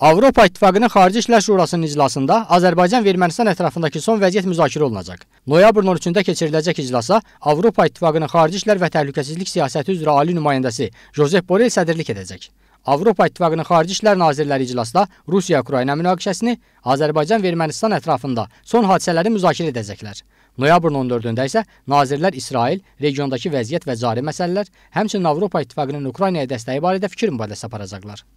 Avropa İttifaqının Xarici İşlər Şurasının iclasında Azərbaycan və Ermənistan ətrafındakı son vəziyyət müzakirə olunacaq. Noyabrın 13-də keçiriləcək iclasa Avropa İttifaqının Xarici İşlər və Təhlükəsizlik Siyasəti üzrə Ali nümayəndəsi Josep Borrell sədrlik edəcək. Avropa İttifaqının Xarici İşlər Nazirləri iclasda Rusiya-Ukrayna münaqişəsini Azərbaycan və Ermənistan ətrafında son hadisələri müzakirə edəcəklər. Noyabrın 14-də isə nazirlər İsrail, regiondakı vəziyyət və cari məsələlər, həmçinin Avropa İttifaqının Ukraynaya dəstəyi barədə fikir mübadiləsi aparacaqlar.